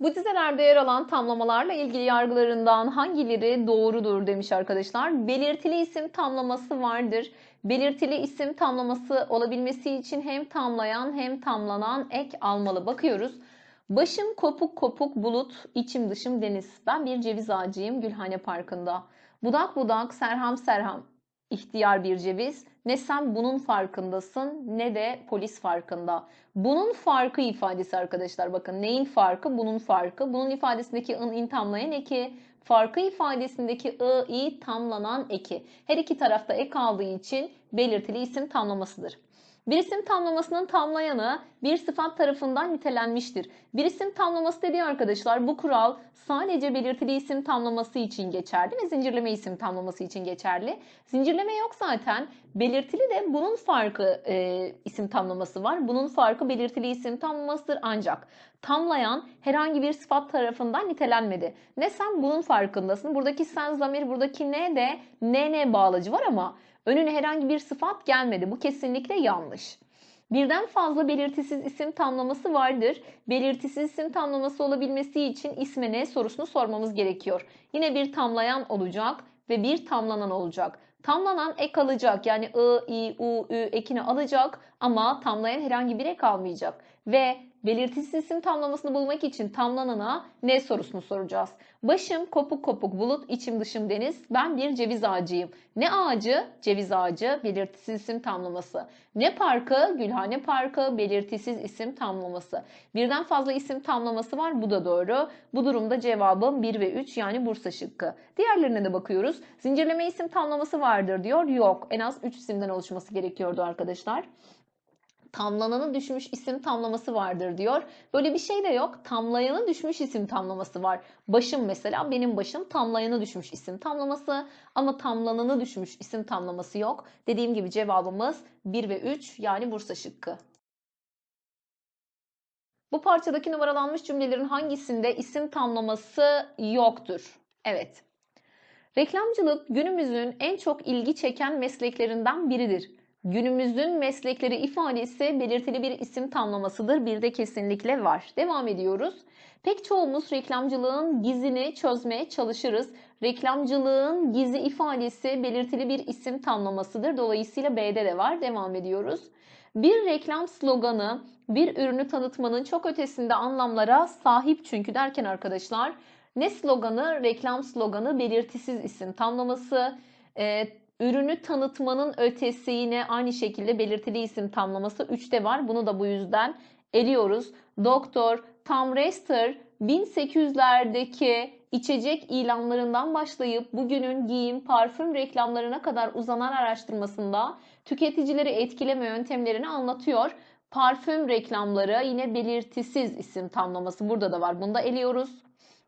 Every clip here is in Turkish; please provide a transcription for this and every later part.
Bu dizelerde yer alan tamlamalarla ilgili yargılarından hangileri doğrudur demiş arkadaşlar. Belirtili isim tamlaması vardır. Belirtili isim tamlaması olabilmesi için hem tamlayan hem tamlanan ek almalı. Bakıyoruz. Başım kopuk kopuk bulut, içim dışım deniz. Ben bir ceviz ağacıyım Gülhane Parkı'nda. Budak budak, serham serham ihtiyar bir ceviz. Ne sen bunun farkındasın ne de polis farkında. Bunun farkı ifadesi arkadaşlar bakın neyin farkı bunun farkı. Bunun ifadesindeki ın in tamlayan eki. Farkı ifadesindeki ı i tamlanan eki. Her iki tarafta ek aldığı için belirtili isim tamlamasıdır. Bir isim tamlamasının tamlayanı bir sıfat tarafından nitelenmiştir. Bir isim tamlaması dediği arkadaşlar bu kural sadece belirtili isim tamlaması için geçerli ve zincirleme isim tamlaması için geçerli. Zincirleme yok zaten. Belirtili de bunun farkı e, isim tamlaması var. Bunun farkı belirtili isim tamlamasıdır ancak tamlayan herhangi bir sıfat tarafından nitelenmedi. Ne sen bunun farkındasın. Buradaki sen zamir buradaki ne de ne ne bağlacı var ama Önüne herhangi bir sıfat gelmedi. Bu kesinlikle yanlış. Birden fazla belirtisiz isim tamlaması vardır. Belirtisiz isim tamlaması olabilmesi için isme ne sorusunu sormamız gerekiyor. Yine bir tamlayan olacak ve bir tamlanan olacak. Tamlanan ek alacak yani ı, i, u, ü ekini alacak ama tamlayan herhangi bir ek almayacak. Ve belirtisiz isim tamlamasını bulmak için tamlanana ne sorusunu soracağız. Başım kopuk kopuk bulut, içim dışım deniz. Ben bir ceviz ağacıyım. Ne ağacı? Ceviz ağacı, belirtisiz isim tamlaması. Ne parkı? Gülhane Parkı, belirtisiz isim tamlaması. Birden fazla isim tamlaması var. Bu da doğru. Bu durumda cevabım 1 ve 3 yani Bursa şıkkı. Diğerlerine de bakıyoruz. Zincirleme isim tamlaması vardır diyor. Yok. En az 3 isimden oluşması gerekiyordu arkadaşlar tamlananı düşmüş isim tamlaması vardır diyor. Böyle bir şey de yok. Tamlayanı düşmüş isim tamlaması var. Başım mesela benim başım tamlayanı düşmüş isim tamlaması ama tamlananı düşmüş isim tamlaması yok. Dediğim gibi cevabımız 1 ve 3 yani Bursa şıkkı. Bu parçadaki numaralanmış cümlelerin hangisinde isim tamlaması yoktur? Evet. Reklamcılık günümüzün en çok ilgi çeken mesleklerinden biridir. Günümüzün meslekleri ifadesi belirtili bir isim tamlamasıdır. Bir de kesinlikle var. Devam ediyoruz. Pek çoğumuz reklamcılığın gizini çözmeye çalışırız. Reklamcılığın gizli ifadesi belirtili bir isim tamlamasıdır. Dolayısıyla B'de de var. Devam ediyoruz. Bir reklam sloganı bir ürünü tanıtmanın çok ötesinde anlamlara sahip çünkü derken arkadaşlar ne sloganı? Reklam sloganı belirtisiz isim tamlaması. E, Ürünü tanıtmanın ötesi yine aynı şekilde belirtili isim tamlaması 3'te var. Bunu da bu yüzden eliyoruz. Doktor Tom Rester 1800'lerdeki içecek ilanlarından başlayıp bugünün giyim, parfüm reklamlarına kadar uzanan araştırmasında tüketicileri etkileme yöntemlerini anlatıyor. Parfüm reklamları yine belirtisiz isim tamlaması burada da var. Bunu da eliyoruz.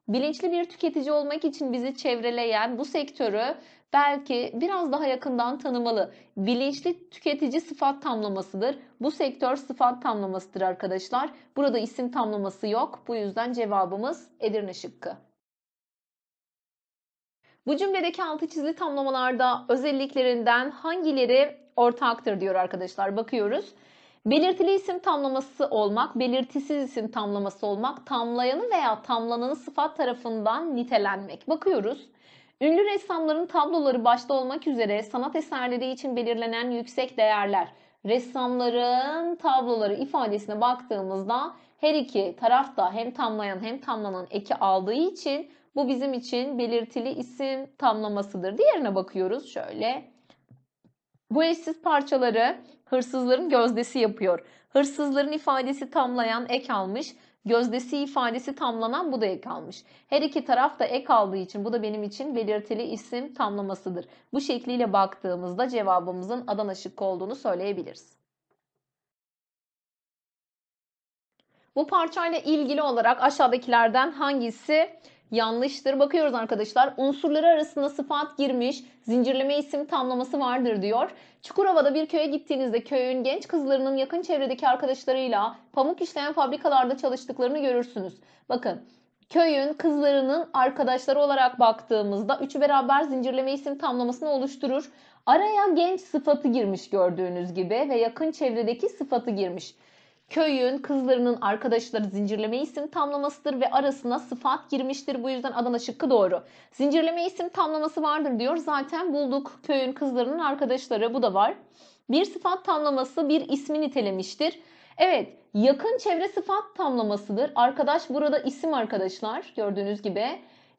Bilinçli bir tüketici olmak için bizi çevreleyen bu sektörü belki biraz daha yakından tanımalı. Bilinçli tüketici sıfat tamlamasıdır. Bu sektör sıfat tamlamasıdır arkadaşlar. Burada isim tamlaması yok. Bu yüzden cevabımız Edirne şıkkı. Bu cümledeki altı çizili tamlamalarda özelliklerinden hangileri ortaktır diyor arkadaşlar. Bakıyoruz. Belirtili isim tamlaması olmak, belirtisiz isim tamlaması olmak, tamlayanı veya tamlananı sıfat tarafından nitelenmek. Bakıyoruz. Ünlü ressamların tabloları başta olmak üzere sanat eserleri için belirlenen yüksek değerler, ressamların tabloları ifadesine baktığımızda her iki taraf da hem tamlayan hem tamlanan eki aldığı için bu bizim için belirtili isim tamlamasıdır. Diğerine bakıyoruz şöyle. Bu eşsiz parçaları hırsızların gözdesi yapıyor. Hırsızların ifadesi tamlayan ek almış. Gözdesi ifadesi tamlanan bu da ek almış. Her iki taraf da ek aldığı için bu da benim için belirtili isim tamlamasıdır. Bu şekliyle baktığımızda cevabımızın Adana şıkkı olduğunu söyleyebiliriz. Bu parçayla ilgili olarak aşağıdakilerden hangisi yanlıştır. Bakıyoruz arkadaşlar unsurları arasında sıfat girmiş zincirleme isim tamlaması vardır diyor. Çukurova'da bir köye gittiğinizde köyün genç kızlarının yakın çevredeki arkadaşlarıyla pamuk işleyen fabrikalarda çalıştıklarını görürsünüz. Bakın köyün kızlarının arkadaşları olarak baktığımızda üçü beraber zincirleme isim tamlamasını oluşturur. Araya genç sıfatı girmiş gördüğünüz gibi ve yakın çevredeki sıfatı girmiş köyün kızlarının arkadaşları zincirleme isim tamlamasıdır ve arasına sıfat girmiştir. Bu yüzden Adana şıkkı doğru. Zincirleme isim tamlaması vardır diyor. Zaten bulduk köyün kızlarının arkadaşları bu da var. Bir sıfat tamlaması bir ismi nitelemiştir. Evet yakın çevre sıfat tamlamasıdır. Arkadaş burada isim arkadaşlar gördüğünüz gibi.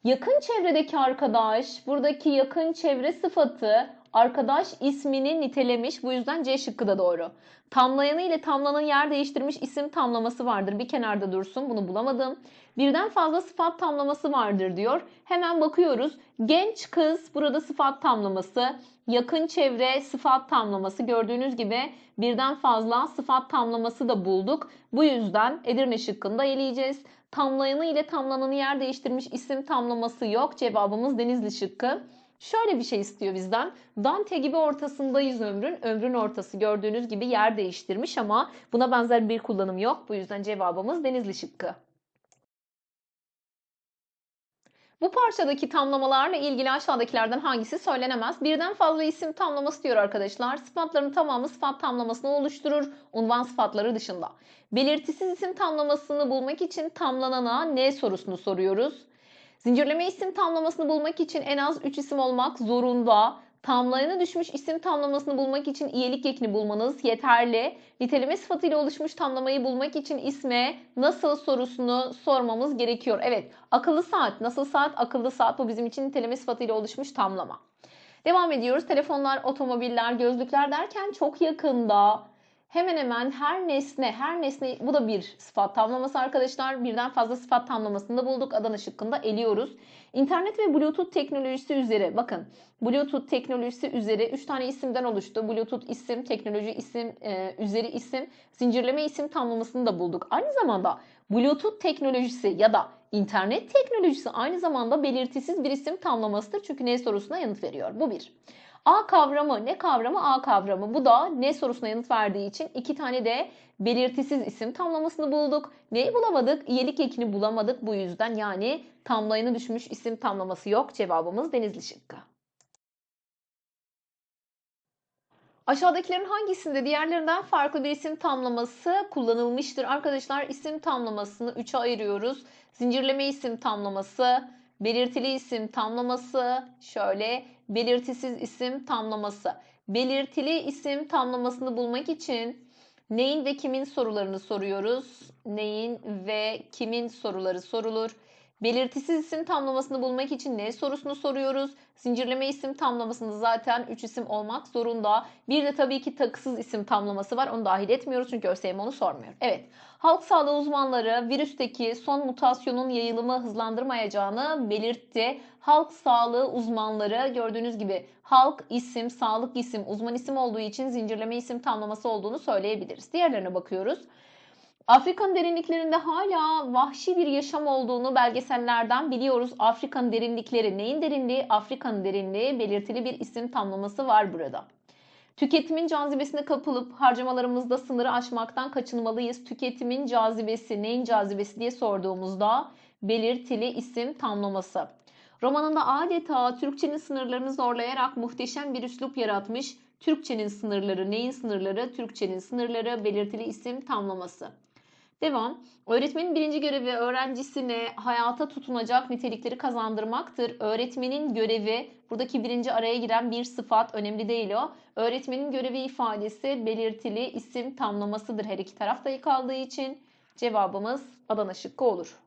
Yakın çevredeki arkadaş buradaki yakın çevre sıfatı Arkadaş ismini nitelemiş. Bu yüzden C şıkkı da doğru. Tamlayanı ile tamlanın yer değiştirmiş isim tamlaması vardır. Bir kenarda dursun. Bunu bulamadım. Birden fazla sıfat tamlaması vardır diyor. Hemen bakıyoruz. Genç kız burada sıfat tamlaması. Yakın çevre sıfat tamlaması. Gördüğünüz gibi birden fazla sıfat tamlaması da bulduk. Bu yüzden Edirne şıkkını da eleyeceğiz. Tamlayanı ile tamlananı yer değiştirmiş isim tamlaması yok. Cevabımız Denizli şıkkı. Şöyle bir şey istiyor bizden. Dante gibi ortasındayız ömrün. Ömrün ortası gördüğünüz gibi yer değiştirmiş ama buna benzer bir kullanım yok. Bu yüzden cevabımız denizli şıkkı. Bu parçadaki tamlamalarla ilgili aşağıdakilerden hangisi söylenemez? Birden fazla isim tamlaması diyor arkadaşlar. Sıfatların tamamı sıfat tamlamasını oluşturur. Unvan sıfatları dışında. Belirtisiz isim tamlamasını bulmak için tamlanana ne sorusunu soruyoruz. Zincirleme isim tamlamasını bulmak için en az 3 isim olmak zorunda. Tamlayana düşmüş isim tamlamasını bulmak için iyilik yekini bulmanız yeterli. Niteleme sıfatıyla oluşmuş tamlamayı bulmak için isme nasıl sorusunu sormamız gerekiyor. Evet akıllı saat nasıl saat akıllı saat bu bizim için niteleme sıfatıyla oluşmuş tamlama. Devam ediyoruz telefonlar otomobiller gözlükler derken çok yakında hemen hemen her nesne, her nesne bu da bir sıfat tamlaması arkadaşlar. Birden fazla sıfat tamlamasını da bulduk. Adana şıkkında eliyoruz. İnternet ve Bluetooth teknolojisi üzere bakın Bluetooth teknolojisi üzere 3 tane isimden oluştu. Bluetooth isim, teknoloji isim, e, üzeri isim, zincirleme isim tamlamasını da bulduk. Aynı zamanda Bluetooth teknolojisi ya da internet teknolojisi aynı zamanda belirtisiz bir isim tamlamasıdır. Çünkü ne sorusuna yanıt veriyor. Bu bir. A kavramı ne kavramı? A kavramı. Bu da ne sorusuna yanıt verdiği için iki tane de belirtisiz isim tamlamasını bulduk. Neyi bulamadık? İyelik ekini bulamadık bu yüzden. Yani tamlayını düşmüş isim tamlaması yok. Cevabımız denizli şıkkı. Aşağıdakilerin hangisinde diğerlerinden farklı bir isim tamlaması kullanılmıştır? Arkadaşlar isim tamlamasını 3'e ayırıyoruz. Zincirleme isim tamlaması, belirtili isim tamlaması, şöyle belirtisiz isim tamlaması. Belirtili isim tamlamasını bulmak için neyin ve kimin sorularını soruyoruz. Neyin ve kimin soruları sorulur. Belirtisiz isim tamlamasını bulmak için ne sorusunu soruyoruz. Zincirleme isim tamlamasında zaten 3 isim olmak zorunda. Bir de tabii ki takısız isim tamlaması var. Onu dahil etmiyoruz çünkü ÖSYM onu sormuyor. Evet. Halk sağlığı uzmanları virüsteki son mutasyonun yayılımı hızlandırmayacağını belirtti. Halk sağlığı uzmanları gördüğünüz gibi halk isim, sağlık isim, uzman isim olduğu için zincirleme isim tamlaması olduğunu söyleyebiliriz. Diğerlerine bakıyoruz. Afrika'nın derinliklerinde hala vahşi bir yaşam olduğunu belgesellerden biliyoruz. Afrika'nın derinlikleri neyin derinliği? Afrika'nın derinliği belirtili bir isim tamlaması var burada. Tüketimin cazibesine kapılıp harcamalarımızda sınırı aşmaktan kaçınmalıyız. Tüketimin cazibesi neyin cazibesi diye sorduğumuzda belirtili isim tamlaması. Romanında adeta Türkçenin sınırlarını zorlayarak muhteşem bir üslup yaratmış. Türkçenin sınırları neyin sınırları? Türkçenin sınırları belirtili isim tamlaması. Devam. Öğretmenin birinci görevi öğrencisine hayata tutunacak nitelikleri kazandırmaktır. Öğretmenin görevi, buradaki birinci araya giren bir sıfat, önemli değil o. Öğretmenin görevi ifadesi belirtili isim tamlamasıdır her iki tarafta kaldığı için. Cevabımız Adana şıkkı olur.